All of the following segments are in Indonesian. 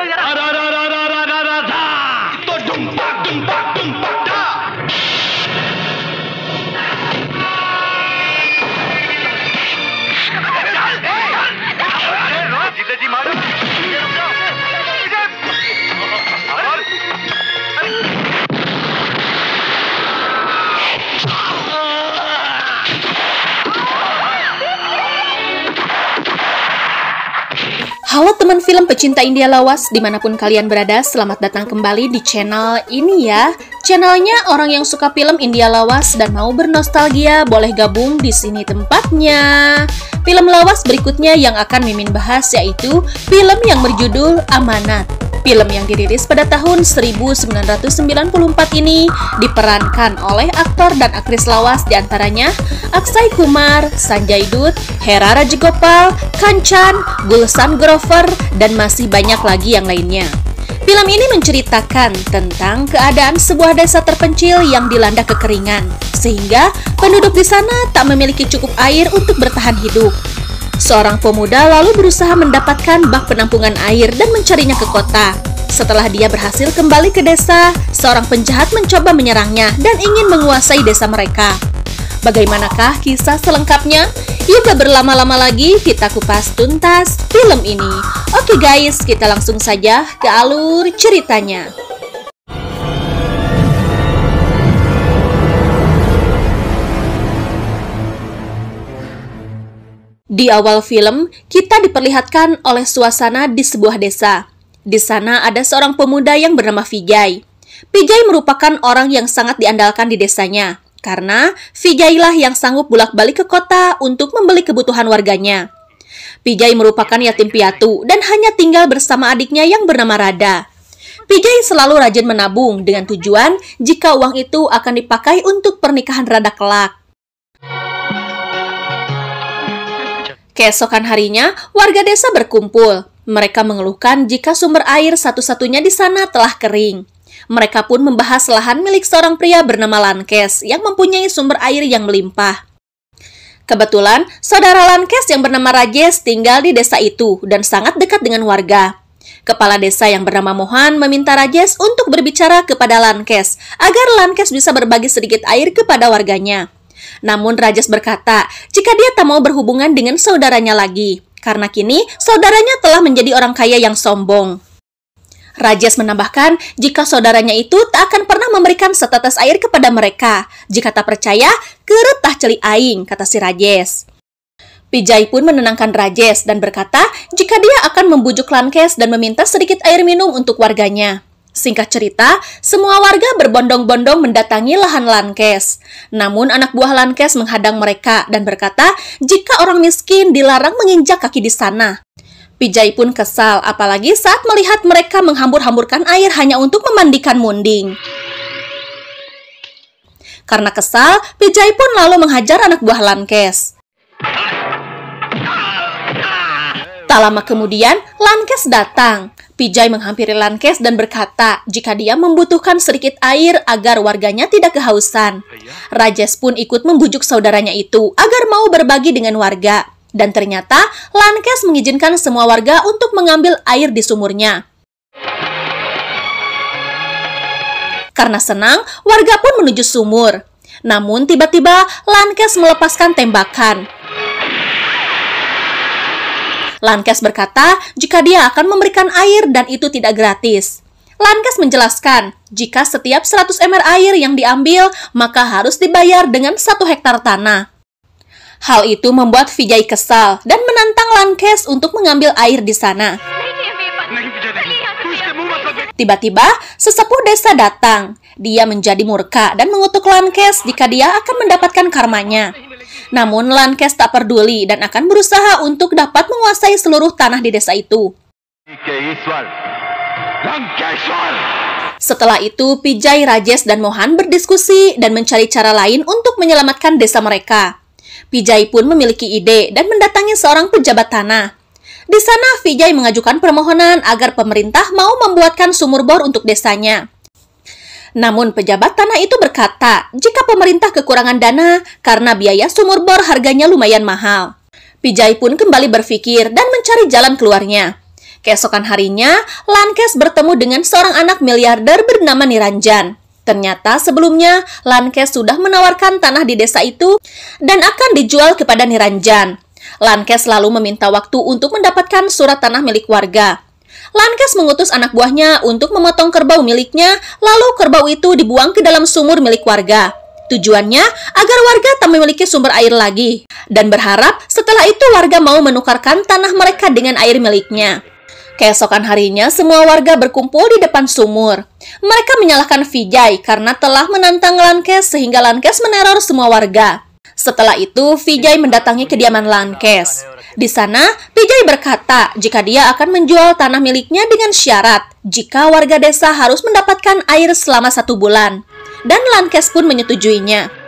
अरे teman teman film pecinta India lawas dimanapun kalian berada, selamat datang kembali di channel ini ya. Channelnya orang yang suka film India lawas dan mau bernostalgia boleh gabung di sini tempatnya. Film lawas berikutnya yang akan Mimin bahas yaitu film yang berjudul Amanat. Film yang dirilis pada tahun 1994 ini diperankan oleh aktor dan aktris lawas diantaranya Aksai Kumar, Sanjay Dutt, Hera Rajagopal, Kanchan, Gulsan Grover, dan masih banyak lagi yang lainnya. Film ini menceritakan tentang keadaan sebuah desa terpencil yang dilanda kekeringan, sehingga penduduk di sana tak memiliki cukup air untuk bertahan hidup. Seorang pemuda lalu berusaha mendapatkan bak penampungan air dan mencarinya ke kota. Setelah dia berhasil kembali ke desa, seorang penjahat mencoba menyerangnya dan ingin menguasai desa mereka. Bagaimanakah kisah selengkapnya? Yuk gak berlama-lama lagi kita kupas tuntas film ini. Oke guys, kita langsung saja ke alur ceritanya. Di awal film, kita diperlihatkan oleh suasana di sebuah desa. Di sana ada seorang pemuda yang bernama Vijay. Vijay merupakan orang yang sangat diandalkan di desanya. Karena Vijaylah yang sanggup bolak-balik ke kota untuk membeli kebutuhan warganya. Pijay merupakan yatim piatu dan hanya tinggal bersama adiknya yang bernama Rada. Pijay selalu rajin menabung dengan tujuan jika uang itu akan dipakai untuk pernikahan Rada kelak. Keesokan harinya, warga desa berkumpul. Mereka mengeluhkan jika sumber air satu-satunya di sana telah kering. Mereka pun membahas lahan milik seorang pria bernama Lankes yang mempunyai sumber air yang melimpah. Kebetulan, saudara Lankes yang bernama Rajes tinggal di desa itu dan sangat dekat dengan warga. Kepala desa yang bernama Mohan meminta Rajes untuk berbicara kepada Lankes agar Lankes bisa berbagi sedikit air kepada warganya. Namun Rajes berkata, jika dia tak mau berhubungan dengan saudaranya lagi, karena kini saudaranya telah menjadi orang kaya yang sombong. Rajas menambahkan, jika saudaranya itu tak akan pernah memberikan setetes air kepada mereka. Jika tak percaya, keretah celi aing, kata si Rajas. Pijai pun menenangkan Rajes dan berkata jika dia akan membujuk Lankes dan meminta sedikit air minum untuk warganya. Singkat cerita, semua warga berbondong-bondong mendatangi lahan Lankes. Namun anak buah Lankes menghadang mereka dan berkata jika orang miskin dilarang menginjak kaki di sana. Pijai pun kesal, apalagi saat melihat mereka menghambur-hamburkan air hanya untuk memandikan Munding. Karena kesal, Pijai pun lalu menghajar anak buah Lankes. Tak lama kemudian, Lankes datang. Pijai menghampiri Lankes dan berkata jika dia membutuhkan sedikit air agar warganya tidak kehausan. Iya. Rajes pun ikut membujuk saudaranya itu agar mau berbagi dengan warga. Dan ternyata Lankes mengizinkan semua warga untuk mengambil air di sumurnya. Karena senang, warga pun menuju sumur. Namun tiba-tiba Lankes melepaskan tembakan. Lankes berkata jika dia akan memberikan air dan itu tidak gratis. Lankes menjelaskan, jika setiap 100 ml air yang diambil, maka harus dibayar dengan satu hektar tanah. Hal itu membuat Vijay kesal dan menantang Lankes untuk mengambil air di sana. Tiba-tiba, sesepuh desa datang. Dia menjadi murka dan mengutuk Lankes jika dia akan mendapatkan karmanya. Namun, Lankes tak peduli dan akan berusaha untuk dapat menguasai seluruh tanah di desa itu. Setelah itu, Vijay, Rajesh dan Mohan berdiskusi dan mencari cara lain untuk menyelamatkan desa mereka. Vijay pun memiliki ide dan mendatangi seorang pejabat tanah. Di sana, Vijay mengajukan permohonan agar pemerintah mau membuatkan sumur bor untuk desanya. Namun pejabat tanah itu berkata, jika pemerintah kekurangan dana karena biaya sumur bor harganya lumayan mahal. Pijai pun kembali berpikir dan mencari jalan keluarnya. Keesokan harinya, Lankes bertemu dengan seorang anak miliarder bernama Niranjan. Ternyata sebelumnya Lankes sudah menawarkan tanah di desa itu dan akan dijual kepada Niranjan. Lankes lalu meminta waktu untuk mendapatkan surat tanah milik warga. Lankes mengutus anak buahnya untuk memotong kerbau miliknya, lalu kerbau itu dibuang ke dalam sumur milik warga. Tujuannya agar warga tak memiliki sumber air lagi dan berharap setelah itu warga mau menukarkan tanah mereka dengan air miliknya. Keesokan harinya, semua warga berkumpul di depan sumur. Mereka menyalahkan Vijay karena telah menantang Lankes sehingga Lankes meneror semua warga. Setelah itu, Vijay mendatangi kediaman Lankes. Di sana, Vijay berkata jika dia akan menjual tanah miliknya dengan syarat jika warga desa harus mendapatkan air selama satu bulan. Dan Lankes pun menyetujuinya.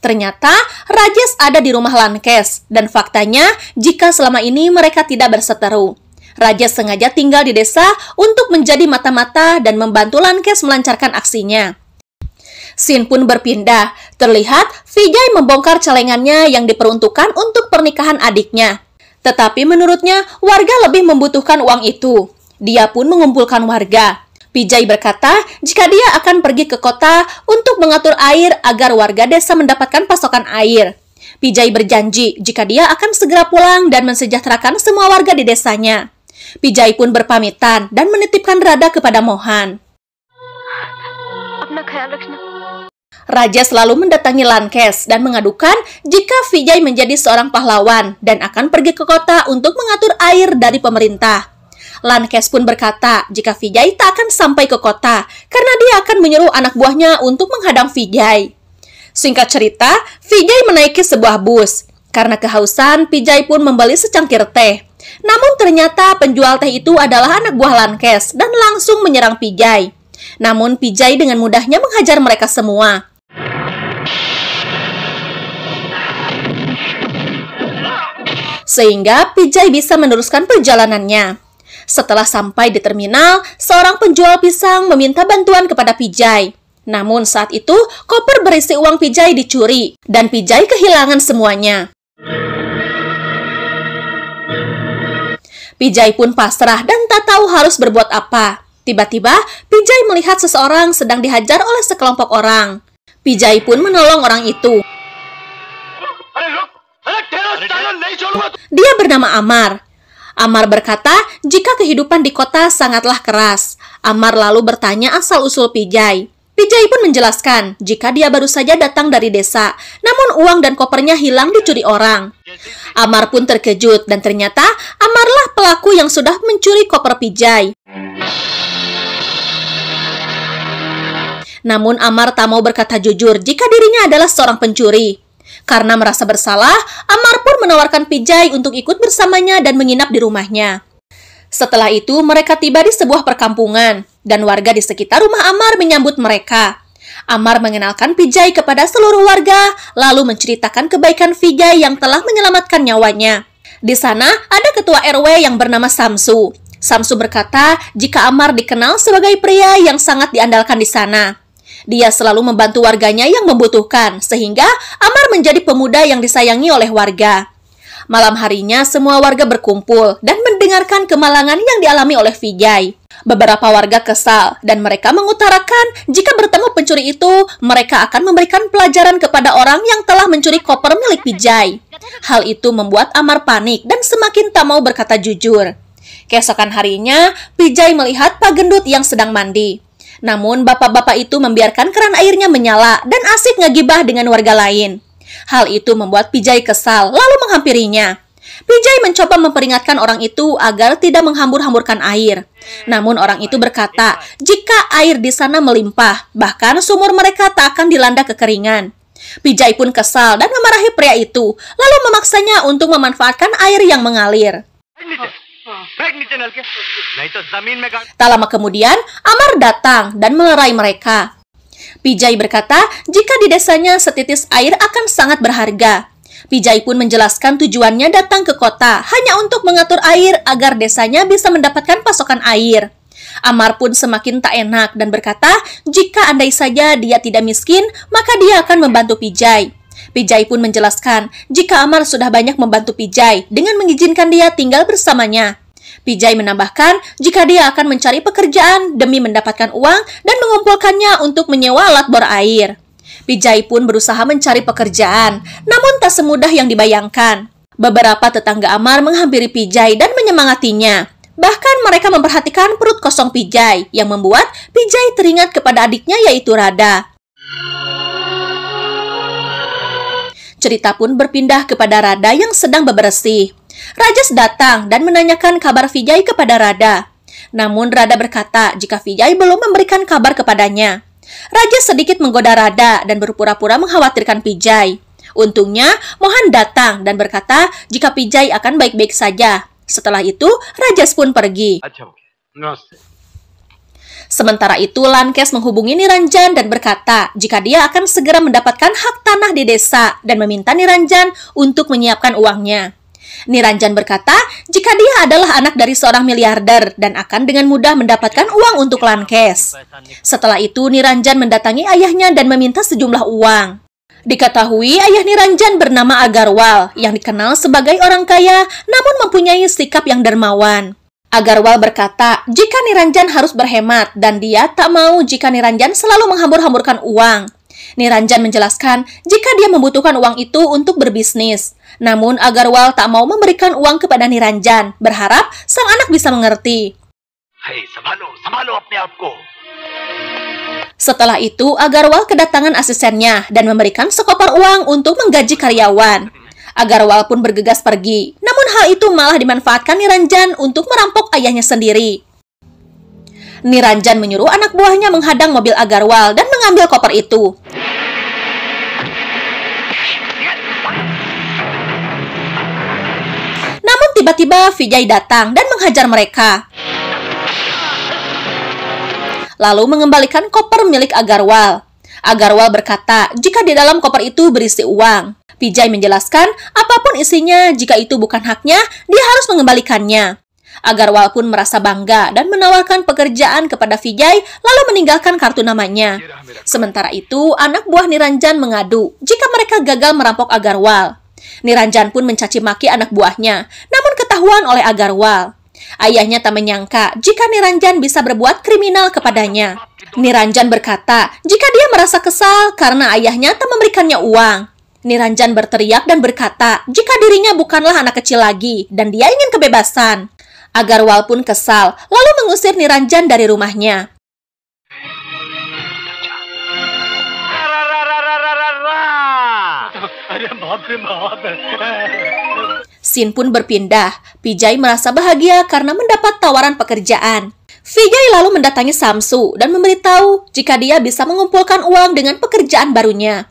Ternyata Rajes ada di rumah Lankes, dan faktanya jika selama ini mereka tidak berseteru. Raja sengaja tinggal di desa untuk menjadi mata-mata dan membantu Lankes melancarkan aksinya. Sin pun berpindah. Terlihat Vijay membongkar celengannya yang diperuntukkan untuk pernikahan adiknya. Tetapi menurutnya warga lebih membutuhkan uang itu. Dia pun mengumpulkan warga. Pijai berkata jika dia akan pergi ke kota untuk mengatur air agar warga desa mendapatkan pasokan air. Pijai berjanji jika dia akan segera pulang dan mensejahterakan semua warga di desanya. Pijai pun berpamitan dan menitipkan Rada kepada Mohan. Raja selalu mendatangi Lankes dan mengadukan jika Vijay menjadi seorang pahlawan dan akan pergi ke kota untuk mengatur air dari pemerintah. Lankes pun berkata jika Vijay tak akan sampai ke kota karena dia akan menyuruh anak buahnya untuk menghadang Vijay. Singkat cerita, Vijay menaiki sebuah bus. Karena kehausan, Vijay pun membeli secangkir teh. Namun ternyata penjual teh itu adalah anak buah Lankes dan langsung menyerang Vijay. Namun Vijay dengan mudahnya menghajar mereka semua. sehingga Vijay bisa meneruskan perjalanannya. Setelah sampai di terminal, seorang penjual pisang meminta bantuan kepada Pijai. Namun saat itu, koper berisi uang Pijai dicuri, dan Pijai kehilangan semuanya. Pijai pun pasrah dan tak tahu harus berbuat apa. Tiba-tiba, Pijai melihat seseorang sedang dihajar oleh sekelompok orang. Pijai pun menolong orang itu. Dia bernama Amar. Amar berkata jika kehidupan di kota sangatlah keras. Amar lalu bertanya asal-usul Pijai. Pijai pun menjelaskan jika dia baru saja datang dari desa, namun uang dan kopernya hilang dicuri orang. Amar pun terkejut dan ternyata Amarlah pelaku yang sudah mencuri koper Pijai. Namun Amar tak mau berkata jujur jika dirinya adalah seorang pencuri. Karena merasa bersalah, Amar pun menawarkan Pijai untuk ikut bersamanya dan menginap di rumahnya. Setelah itu, mereka tiba di sebuah perkampungan, dan warga di sekitar rumah Amar menyambut mereka. Amar mengenalkan Pijai kepada seluruh warga, lalu menceritakan kebaikan Vijay yang telah menyelamatkan nyawanya. Di sana, ada ketua RW yang bernama Samsu. Samsu berkata jika Amar dikenal sebagai pria yang sangat diandalkan di sana. Dia selalu membantu warganya yang membutuhkan, sehingga Amar menjadi pemuda yang disayangi oleh warga. Malam harinya, semua warga berkumpul dan mendengarkan kemalangan yang dialami oleh Vijay. Beberapa warga kesal dan mereka mengutarakan jika bertemu pencuri itu, mereka akan memberikan pelajaran kepada orang yang telah mencuri koper milik Vijay. Hal itu membuat Amar panik dan semakin tak mau berkata jujur. Keesokan harinya, Vijay melihat Pak Gendut yang sedang mandi. Namun bapak-bapak itu membiarkan keran airnya menyala dan asik ngegibah dengan warga lain. Hal itu membuat Pijai kesal lalu menghampirinya. Pijai mencoba memperingatkan orang itu agar tidak menghambur-hamburkan air. Namun orang itu berkata, jika air di sana melimpah, bahkan sumur mereka tak akan dilanda kekeringan. Pijai pun kesal dan memarahi pria itu, lalu memaksanya untuk memanfaatkan air yang mengalir. Nah, tak lama kemudian, Amar datang dan melerai mereka. Pijai berkata, jika di desanya setitis air akan sangat berharga. Pijai pun menjelaskan tujuannya datang ke kota hanya untuk mengatur air agar desanya bisa mendapatkan pasokan air. Amar pun semakin tak enak dan berkata, jika andai saja dia tidak miskin, maka dia akan membantu Pijai. Pijai pun menjelaskan jika Amar sudah banyak membantu Pijai dengan mengizinkan dia tinggal bersamanya. Pijai menambahkan jika dia akan mencari pekerjaan demi mendapatkan uang dan mengumpulkannya untuk menyewa alat bor air. Pijai pun berusaha mencari pekerjaan, namun tak semudah yang dibayangkan. Beberapa tetangga Amar menghampiri Pijai dan menyemangatinya. Bahkan mereka memperhatikan perut kosong Pijai yang membuat Pijai teringat kepada adiknya yaitu Rada. Cerita pun berpindah kepada Rada yang sedang bebersih. Rajas datang dan menanyakan kabar Vijay kepada Rada. Namun Rada berkata jika Vijay belum memberikan kabar kepadanya. Raja sedikit menggoda Rada dan berpura-pura mengkhawatirkan Vijay. Untungnya, Mohan datang dan berkata jika Vijay akan baik-baik saja. Setelah itu, Rajas pun pergi. Sementara itu, Lankes menghubungi Niranjan dan berkata jika dia akan segera mendapatkan hak tanah di desa dan meminta Niranjan untuk menyiapkan uangnya. Niranjan berkata jika dia adalah anak dari seorang miliarder dan akan dengan mudah mendapatkan uang untuk Lankes. Setelah itu, Niranjan mendatangi ayahnya dan meminta sejumlah uang. Diketahui ayah Niranjan bernama Agarwal yang dikenal sebagai orang kaya namun mempunyai sikap yang dermawan. Agarwal berkata, jika Niranjan harus berhemat dan dia tak mau jika Niranjan selalu menghambur-hamburkan uang. Niranjan menjelaskan jika dia membutuhkan uang itu untuk berbisnis. Namun Agarwal tak mau memberikan uang kepada Niranjan, berharap sang anak bisa mengerti. hey, sabalo apne apko. Setelah itu, Agarwal kedatangan asistennya dan memberikan sekopar uang untuk menggaji karyawan. Agarwal pun bergegas pergi. Namun hal itu malah dimanfaatkan Niranjan untuk merampok ayahnya sendiri. Niranjan menyuruh anak buahnya menghadang mobil Agarwal dan mengambil koper itu. Namun tiba-tiba Vijay datang dan menghajar mereka. Lalu mengembalikan koper milik Agarwal. Agarwal berkata jika di dalam koper itu berisi uang. Vijay menjelaskan, apapun isinya, jika itu bukan haknya, dia harus mengembalikannya. Agarwal pun merasa bangga dan menawarkan pekerjaan kepada Vijay lalu meninggalkan kartu namanya. Sementara itu, anak buah Niranjan mengadu jika mereka gagal merampok Agarwal. Niranjan pun mencaci maki anak buahnya, namun ketahuan oleh Agarwal. Ayahnya tak menyangka jika Niranjan bisa berbuat kriminal kepadanya. Niranjan berkata jika dia merasa kesal karena ayahnya tak memberikannya uang. Niranjan berteriak dan berkata jika dirinya bukanlah anak kecil lagi dan dia ingin kebebasan. Agarwal pun kesal, lalu mengusir Niranjan dari rumahnya. Sin pun berpindah. Pijai merasa bahagia karena mendapat tawaran pekerjaan. Vijay lalu mendatangi Samsu dan memberitahu jika dia bisa mengumpulkan uang dengan pekerjaan barunya.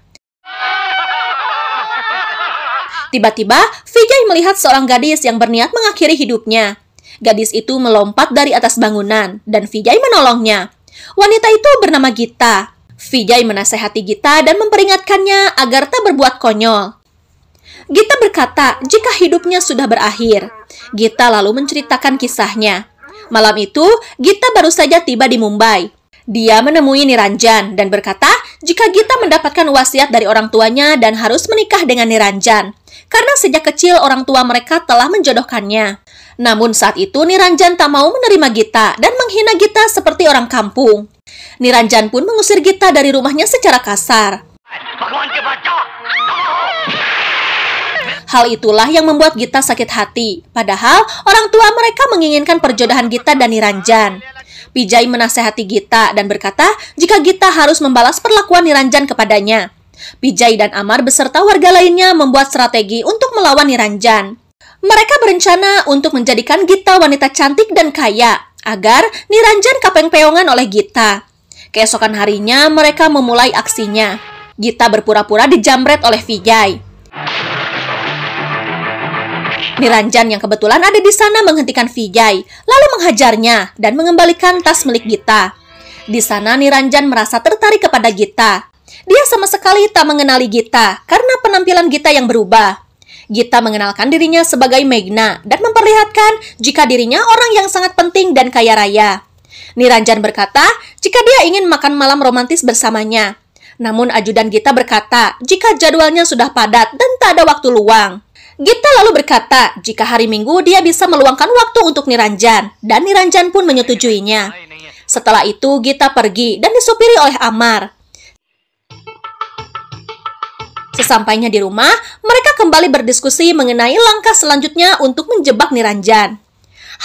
Tiba-tiba, Vijay melihat seorang gadis yang berniat mengakhiri hidupnya. Gadis itu melompat dari atas bangunan, dan Vijay menolongnya. Wanita itu bernama Gita. Vijay menasehati Gita dan memperingatkannya agar tak berbuat konyol. Gita berkata jika hidupnya sudah berakhir. Gita lalu menceritakan kisahnya. Malam itu, Gita baru saja tiba di Mumbai. Dia menemui Niranjan dan berkata jika Gita mendapatkan wasiat dari orang tuanya dan harus menikah dengan Niranjan. Karena sejak kecil orang tua mereka telah menjodohkannya. Namun saat itu Niranjan tak mau menerima Gita dan menghina Gita seperti orang kampung. Niranjan pun mengusir Gita dari rumahnya secara kasar. Hal itulah yang membuat Gita sakit hati. Padahal orang tua mereka menginginkan perjodohan Gita dan Niranjan. Pijai menasehati Gita dan berkata jika Gita harus membalas perlakuan Niranjan kepadanya. Pijai dan Amar beserta warga lainnya membuat strategi untuk melawan Niranjan. Mereka berencana untuk menjadikan Gita wanita cantik dan kaya agar Niranjan kapeng-peongan oleh Gita. Keesokan harinya mereka memulai aksinya. Gita berpura-pura dijamret oleh Vijay. Niranjan yang kebetulan ada di sana menghentikan Vijay, lalu menghajarnya dan mengembalikan tas milik Gita. Di sana Niranjan merasa tertarik kepada Gita. Dia sama sekali tak mengenali Gita karena penampilan Gita yang berubah. Gita mengenalkan dirinya sebagai Megna dan memperlihatkan jika dirinya orang yang sangat penting dan kaya raya. Niranjan berkata jika dia ingin makan malam romantis bersamanya. Namun ajudan Gita berkata jika jadwalnya sudah padat dan tak ada waktu luang. Gita lalu berkata jika hari Minggu dia bisa meluangkan waktu untuk Niranjan, dan Niranjan pun menyetujuinya. Setelah itu Gita pergi dan disupiri oleh Amar. Sesampainya di rumah, mereka kembali berdiskusi mengenai langkah selanjutnya untuk menjebak Niranjan.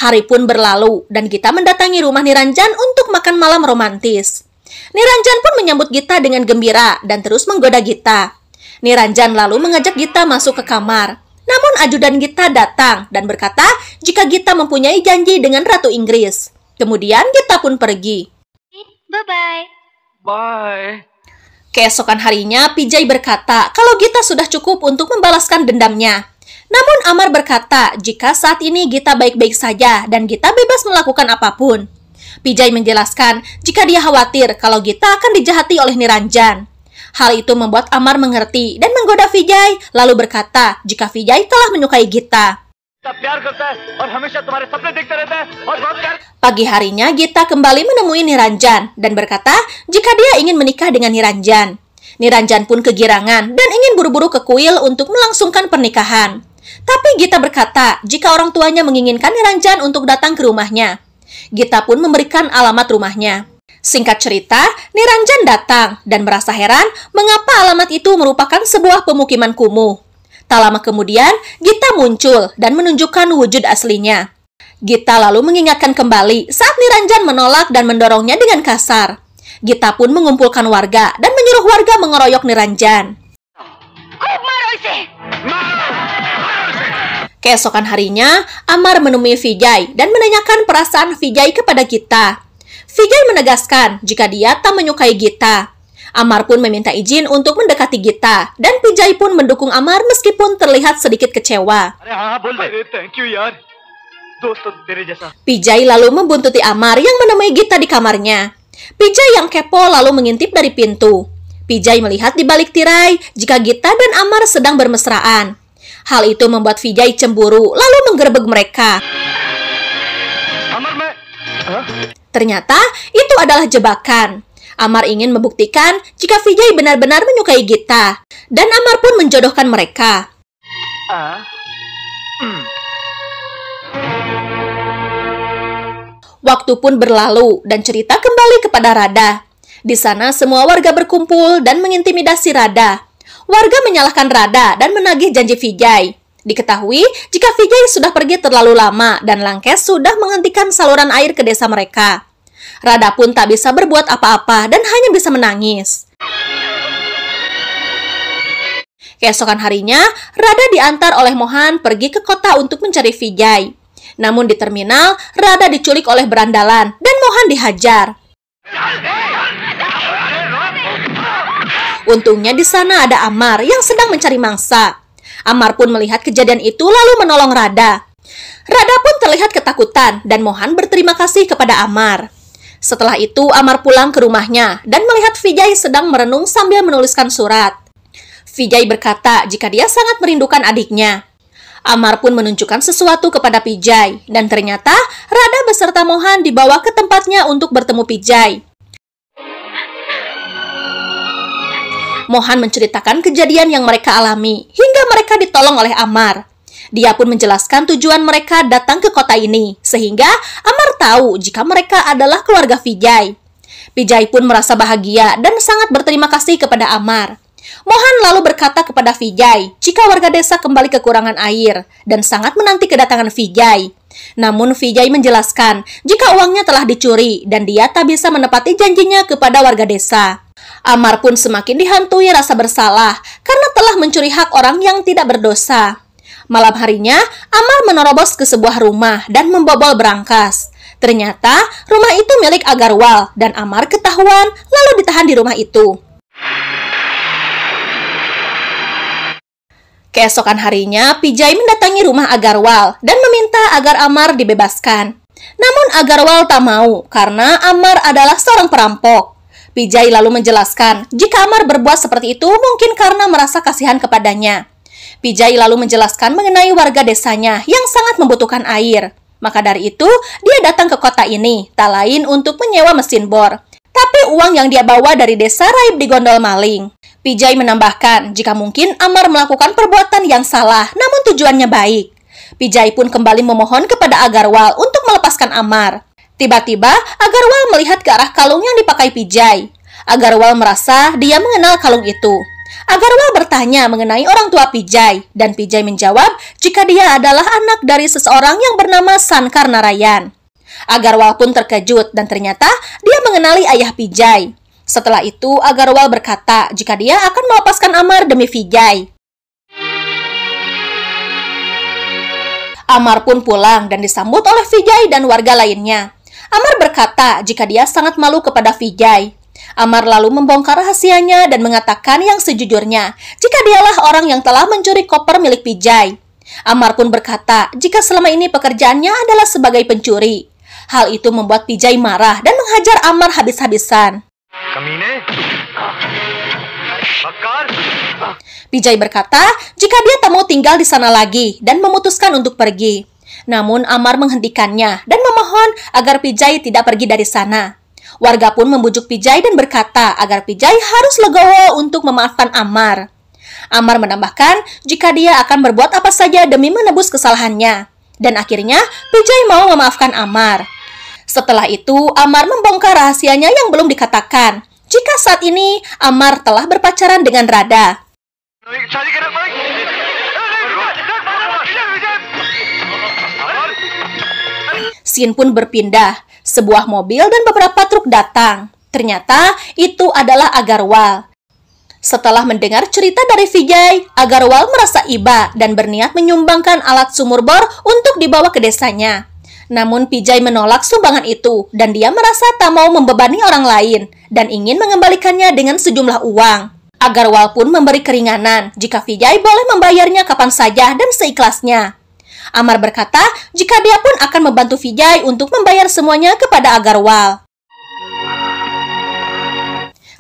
Hari pun berlalu dan Gita mendatangi rumah Niranjan untuk makan malam romantis. Niranjan pun menyambut Gita dengan gembira dan terus menggoda Gita. Niranjan lalu mengajak Gita masuk ke kamar. Namun ajudan Gita datang dan berkata jika Gita mempunyai janji dengan Ratu Inggris. Kemudian Gita pun pergi. Bye-bye. Bye. Keesokan harinya, Pijay berkata kalau Gita sudah cukup untuk membalaskan dendamnya. Namun Amar berkata jika saat ini Gita baik-baik saja dan Gita bebas melakukan apapun. Pijay menjelaskan jika dia khawatir kalau Gita akan dijahati oleh Niranjan. Hal itu membuat Amar mengerti dan menggoda Vijay, lalu berkata jika Vijay telah menyukai Gita. Pagi harinya Gita kembali menemui Niranjan dan berkata jika dia ingin menikah dengan Niranjan. Niranjan pun kegirangan dan ingin buru-buru ke kuil untuk melangsungkan pernikahan. Tapi Gita berkata jika orang tuanya menginginkan Niranjan untuk datang ke rumahnya. Gita pun memberikan alamat rumahnya. Singkat cerita, Niranjan datang dan merasa heran mengapa alamat itu merupakan sebuah pemukiman kumuh. Tak lama kemudian, Gita muncul dan menunjukkan wujud aslinya. Gita lalu mengingatkan kembali saat Niranjan menolak dan mendorongnya dengan kasar. Gita pun mengumpulkan warga dan menyuruh warga mengeroyok Niranjan. Keesokan harinya, Amar menemui Vijay dan menanyakan perasaan Vijay kepada Gita. Fidel menegaskan jika dia tak menyukai Gita. Amar pun meminta izin untuk mendekati Gita, dan Pijai pun mendukung Amar meskipun terlihat sedikit kecewa. Pijay lalu membuntuti Amar yang menemui Gita di kamarnya. Pijay yang kepo lalu mengintip dari pintu. Pijay melihat di balik tirai jika Gita dan Amar sedang bermesraan. Hal itu membuat Vijay cemburu lalu menggerebek mereka. Ternyata itu adalah jebakan. Amar ingin membuktikan jika Vijay benar-benar menyukai Gita, dan Amar pun menjodohkan mereka. Ah? Hmm. Waktu pun berlalu dan cerita kembali kepada Rada. Di sana semua warga berkumpul dan mengintimidasi Rada. Warga menyalahkan Rada dan menagih janji Vijay. Diketahui, jika Vijay sudah pergi terlalu lama dan Langkes sudah menghentikan saluran air ke desa mereka. Rada pun tak bisa berbuat apa-apa dan hanya bisa menangis. Keesokan harinya, Rada diantar oleh Mohan pergi ke kota untuk mencari Vijay. Namun di terminal, Rada diculik oleh berandalan dan Mohan dihajar. Untungnya di sana ada Amar yang sedang mencari mangsa. Amar pun melihat kejadian itu lalu menolong Rada. Rada pun terlihat ketakutan dan Mohan berterima kasih kepada Amar. Setelah itu, Amar pulang ke rumahnya dan melihat Vijay sedang merenung sambil menuliskan surat. Vijay berkata jika dia sangat merindukan adiknya. Amar pun menunjukkan sesuatu kepada Vijay dan ternyata Rada beserta Mohan dibawa ke tempatnya untuk bertemu Vijay. Mohan menceritakan kejadian yang mereka alami hingga mereka ditolong oleh Amar. Dia pun menjelaskan tujuan mereka datang ke kota ini, sehingga Amar tahu jika mereka adalah keluarga Vijay. Vijay pun merasa bahagia dan sangat berterima kasih kepada Amar. Mohan lalu berkata kepada Vijay jika warga desa kembali kekurangan air dan sangat menanti kedatangan Vijay. Namun Vijay menjelaskan jika uangnya telah dicuri dan dia tak bisa menepati janjinya kepada warga desa. Amar pun semakin dihantui rasa bersalah karena telah mencuri hak orang yang tidak berdosa. Malam harinya, Amar menerobos ke sebuah rumah dan membobol berangkas. Ternyata, rumah itu milik Agarwal dan Amar ketahuan lalu ditahan di rumah itu. Keesokan harinya, Pijai mendatangi rumah Agarwal dan meminta agar Amar dibebaskan. Namun Agarwal tak mau karena Amar adalah seorang perampok. Pijai lalu menjelaskan, jika Amar berbuat seperti itu mungkin karena merasa kasihan kepadanya. Pijai lalu menjelaskan mengenai warga desanya yang sangat membutuhkan air. Maka dari itu, dia datang ke kota ini, tak lain untuk menyewa mesin bor. Tapi uang yang dia bawa dari desa raib di gondol maling. Pijai menambahkan, jika mungkin Amar melakukan perbuatan yang salah, namun tujuannya baik. Pijai pun kembali memohon kepada Agarwal untuk melepaskan Amar. Tiba-tiba, Agarwal melihat ke arah kalung yang dipakai Pijai. Agarwal merasa dia mengenal kalung itu. Agarwal bertanya mengenai orang tua Pijai, dan Pijai menjawab jika dia adalah anak dari seseorang yang bernama Sankar Narayan. Agarwal pun terkejut dan ternyata dia mengenali ayah Pijai. Setelah itu, Agarwal berkata jika dia akan melepaskan Amar demi Vijay. Amar pun pulang dan disambut oleh Vijay dan warga lainnya. Amar berkata jika dia sangat malu kepada Vijay. Amar lalu membongkar rahasianya dan mengatakan yang sejujurnya, jika dialah orang yang telah mencuri koper milik Vijay. Amar pun berkata jika selama ini pekerjaannya adalah sebagai pencuri. Hal itu membuat Vijay marah dan menghajar Amar habis-habisan. Vijay berkata jika dia tak mau tinggal di sana lagi dan memutuskan untuk pergi. Namun Amar menghentikannya dan memohon agar Pijai tidak pergi dari sana. Warga pun membujuk Pijai dan berkata agar Pijai harus legowo untuk memaafkan Amar. Amar menambahkan jika dia akan berbuat apa saja demi menebus kesalahannya. Dan akhirnya Pijai mau memaafkan Amar. Setelah itu, Amar membongkar rahasianya yang belum dikatakan. Jika saat ini Amar telah berpacaran dengan Rada. Sin pun berpindah. Sebuah mobil dan beberapa truk datang. Ternyata itu adalah Agarwal. Setelah mendengar cerita dari Vijay, Agarwal merasa iba dan berniat menyumbangkan alat sumur bor untuk dibawa ke desanya. Namun Vijay menolak sumbangan itu dan dia merasa tak mau membebani orang lain dan ingin mengembalikannya dengan sejumlah uang. Agarwal pun memberi keringanan jika Vijay boleh membayarnya kapan saja dan seikhlasnya. Amar berkata jika dia pun akan membantu Vijay untuk membayar semuanya kepada Agarwal.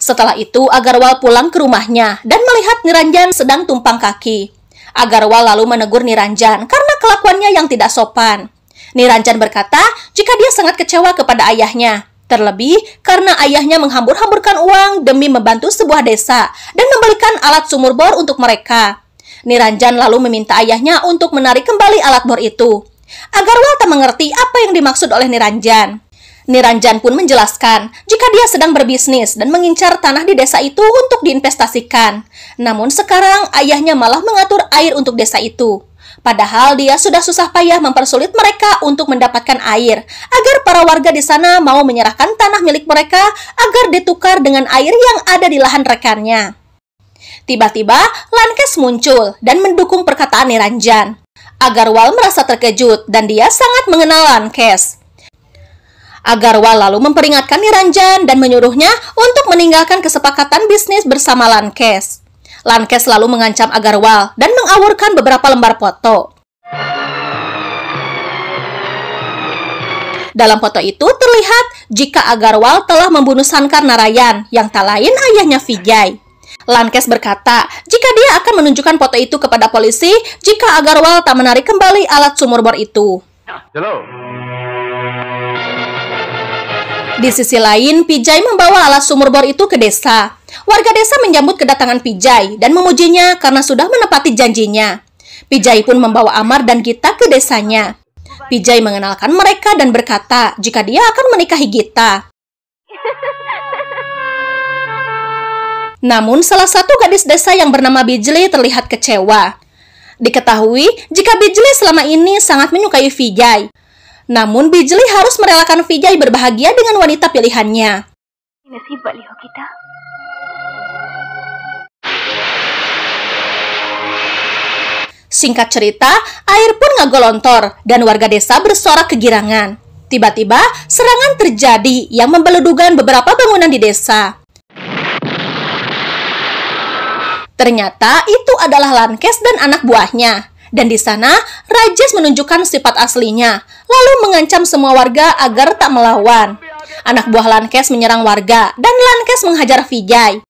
Setelah itu, Agarwal pulang ke rumahnya dan melihat Niranjan sedang tumpang kaki. Agarwal lalu menegur Niranjan karena kelakuannya yang tidak sopan. Niranjan berkata jika dia sangat kecewa kepada ayahnya, terlebih karena ayahnya menghambur-hamburkan uang demi membantu sebuah desa dan membelikan alat sumur bor untuk mereka. Niranjan lalu meminta ayahnya untuk menarik kembali alat bor itu, agar Walta mengerti apa yang dimaksud oleh Niranjan. Niranjan pun menjelaskan jika dia sedang berbisnis dan mengincar tanah di desa itu untuk diinvestasikan. Namun sekarang ayahnya malah mengatur air untuk desa itu. Padahal dia sudah susah payah mempersulit mereka untuk mendapatkan air, agar para warga di sana mau menyerahkan tanah milik mereka agar ditukar dengan air yang ada di lahan rekannya. Tiba-tiba, Lankes muncul dan mendukung perkataan Niranjan. Agarwal merasa terkejut dan dia sangat mengenal Lankes. Agarwal lalu memperingatkan Niranjan dan menyuruhnya untuk meninggalkan kesepakatan bisnis bersama Lankes. Lankes lalu mengancam Agarwal dan mengawurkan beberapa lembar foto. Dalam foto itu terlihat jika Agarwal telah membunuh Sankar Narayan yang tak lain ayahnya Vijay. Lankes berkata, jika dia akan menunjukkan foto itu kepada polisi jika Agarwal tak menarik kembali alat sumur bor itu. Hello. Di sisi lain, Pijai membawa alat sumur bor itu ke desa. Warga desa menyambut kedatangan Pijai dan memujinya karena sudah menepati janjinya. Pijai pun membawa Amar dan Gita ke desanya. Pijai mengenalkan mereka dan berkata jika dia akan menikahi Gita. Namun salah satu gadis desa yang bernama Bijli terlihat kecewa. Diketahui jika Bijli selama ini sangat menyukai Vijay. Namun Bijli harus merelakan Vijay berbahagia dengan wanita pilihannya. Singkat cerita, air pun ngegolontor dan warga desa bersorak kegirangan. Tiba-tiba, serangan terjadi yang membeludugan beberapa bangunan di desa. Ternyata itu adalah Lankes dan anak buahnya. Dan di sana, Rajas menunjukkan sifat aslinya, lalu mengancam semua warga agar tak melawan. Anak buah Lankes menyerang warga, dan Lankes menghajar Vijay.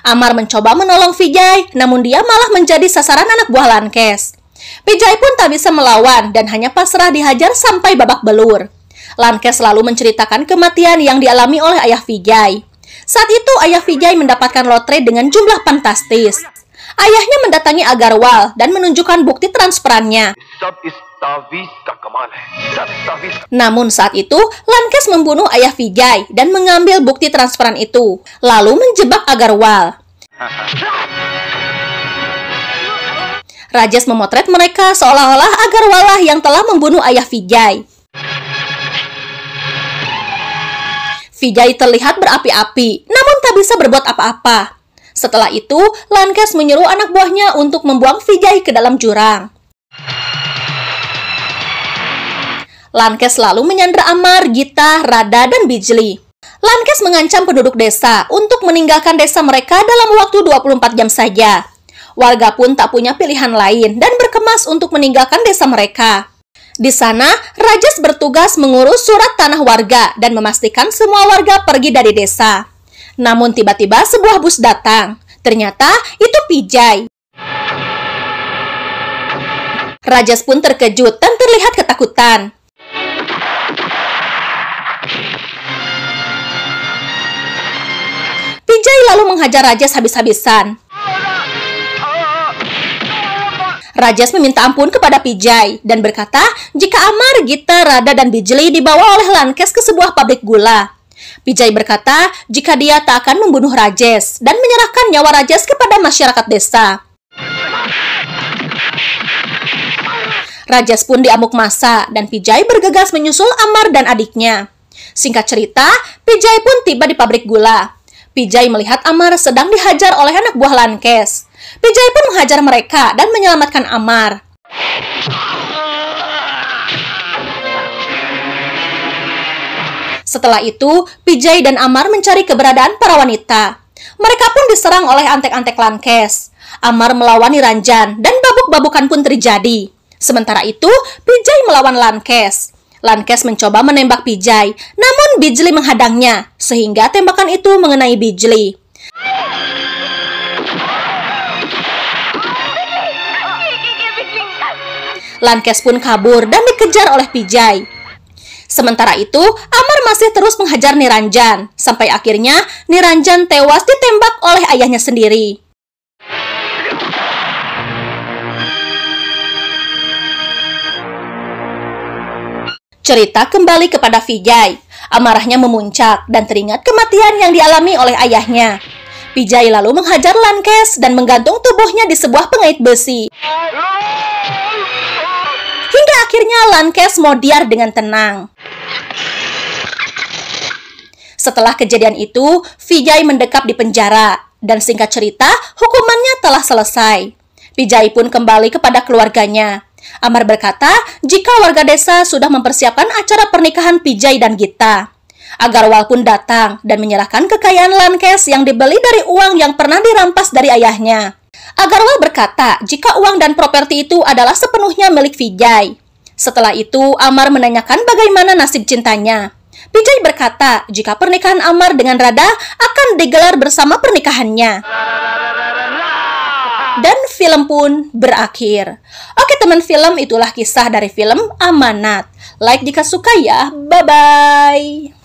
Amar mencoba menolong Vijay, namun dia malah menjadi sasaran anak buah Lankes. Vijay pun tak bisa melawan dan hanya pasrah dihajar sampai babak belur. Lankes selalu menceritakan kematian yang dialami oleh ayah Vijay. Saat itu ayah Vijay mendapatkan lotre dengan jumlah fantastis. Ayahnya mendatangi Agarwal dan menunjukkan bukti transferannya. Namun saat itu, Lankes membunuh ayah Vijay dan mengambil bukti transferan itu, lalu menjebak Agarwal. Rajas memotret mereka seolah-olah Agarwalah yang telah membunuh ayah Vijay. Vijay terlihat berapi-api, namun tak bisa berbuat apa-apa. Setelah itu, Lankes menyuruh anak buahnya untuk membuang Vijay ke dalam jurang. Lankes lalu menyandra Amar, Gita, Rada, dan Bijli. Lankes mengancam penduduk desa untuk meninggalkan desa mereka dalam waktu 24 jam saja. Warga pun tak punya pilihan lain dan berkemas untuk meninggalkan desa mereka. Di sana, Rajas bertugas mengurus surat tanah warga dan memastikan semua warga pergi dari desa. Namun tiba-tiba sebuah bus datang. Ternyata itu Pijay. Rajas pun terkejut dan terlihat ketakutan. Pijay lalu menghajar Rajas habis-habisan. Rajas meminta ampun kepada Pijai dan berkata jika Amar, Gita, Rada, dan Bijli dibawa oleh Lankes ke sebuah pabrik gula. Pijai berkata jika dia tak akan membunuh Rajas dan menyerahkan nyawa Rajas kepada masyarakat desa. Rajas pun diamuk masa dan Pijai bergegas menyusul Amar dan adiknya. Singkat cerita, Pijai pun tiba di pabrik gula. Pijai melihat Amar sedang dihajar oleh anak buah Lankes. Bijai pun menghajar mereka dan menyelamatkan Amar. Setelah itu, Bijai dan Amar mencari keberadaan para wanita. Mereka pun diserang oleh antek-antek Lankes. Amar melawan Niranjan dan babuk-babukan pun terjadi. Sementara itu, Bijai melawan Lankes. Lankes mencoba menembak Bijai, namun Bijli menghadangnya, sehingga tembakan itu mengenai Bijli. Lankes pun kabur dan dikejar oleh Vijay. Sementara itu, Amar masih terus menghajar Niranjan, sampai akhirnya Niranjan tewas ditembak oleh ayahnya sendiri. Cerita kembali kepada Vijay. Amarahnya memuncak dan teringat kematian yang dialami oleh ayahnya. Vijay lalu menghajar Lankes dan menggantung tubuhnya di sebuah pengait besi hingga akhirnya Lankes modiar dengan tenang. Setelah kejadian itu, Vijay mendekap di penjara dan singkat cerita, hukumannya telah selesai. Vijay pun kembali kepada keluarganya. Amar berkata, jika warga desa sudah mempersiapkan acara pernikahan Vijay dan Gita. Wal pun datang dan menyerahkan kekayaan Lankes yang dibeli dari uang yang pernah dirampas dari ayahnya. Agarwal berkata jika uang dan properti itu adalah sepenuhnya milik Vijay. Setelah itu, Amar menanyakan bagaimana nasib cintanya. Vijay berkata jika pernikahan Amar dengan Radha akan digelar bersama pernikahannya. Dan film pun berakhir. Oke teman film, itulah kisah dari film Amanat. Like jika suka ya. Bye-bye.